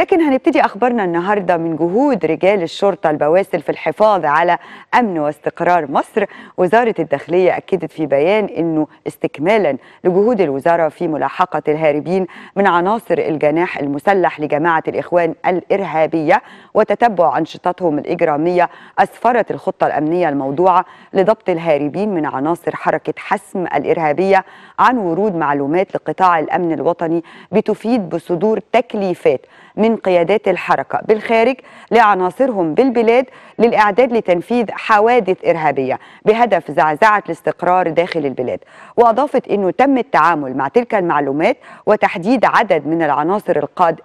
لكن هنبتدي أخبارنا النهاردة من جهود رجال الشرطة البواسل في الحفاظ على أمن واستقرار مصر وزارة الداخلية أكدت في بيان أنه استكمالا لجهود الوزارة في ملاحقة الهاربين من عناصر الجناح المسلح لجماعة الإخوان الإرهابية وتتبع أنشطتهم الإجرامية أسفرت الخطة الأمنية الموضوعة لضبط الهاربين من عناصر حركة حسم الإرهابية عن ورود معلومات لقطاع الأمن الوطني بتفيد بصدور تكليفات من قيادات الحركة بالخارج لعناصرهم بالبلاد للإعداد لتنفيذ حوادث إرهابية بهدف زعزعة الاستقرار داخل البلاد وأضافت أنه تم التعامل مع تلك المعلومات وتحديد عدد من العناصر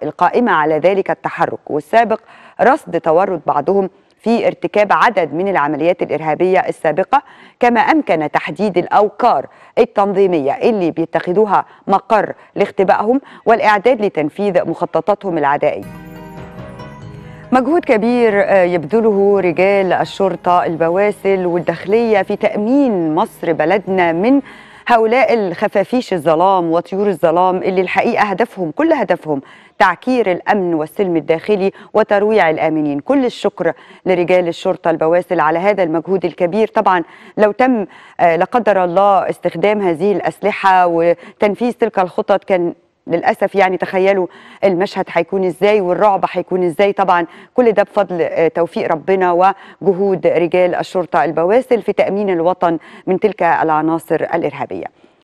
القائمة على ذلك التحرك والسابق رصد تورط بعضهم في ارتكاب عدد من العمليات الإرهابية السابقة كما أمكن تحديد الأوكار التنظيمية اللي بيتخذوها مقر لاختبائهم والإعداد لتنفيذ مخططاتهم العدائية مجهود كبير آه، يبذله رجال الشرطة البواسل والداخلية في تأمين مصر بلدنا من هؤلاء الخفافيش الظلام وطيور الظلام اللي الحقيقة هدفهم كل هدفهم تعكير الأمن والسلم الداخلي وترويع الآمنين كل الشكر لرجال الشرطة البواسل على هذا المجهود الكبير طبعا لو تم آه، لا قدر الله استخدام هذه الأسلحة وتنفيذ تلك الخطط كان للاسف يعني تخيلوا المشهد هيكون ازاي والرعب هيكون ازاي طبعا كل ده بفضل آه، توفيق ربنا وجهود رجال الشرطه البواسل في تامين الوطن من تلك العناصر الارهابيه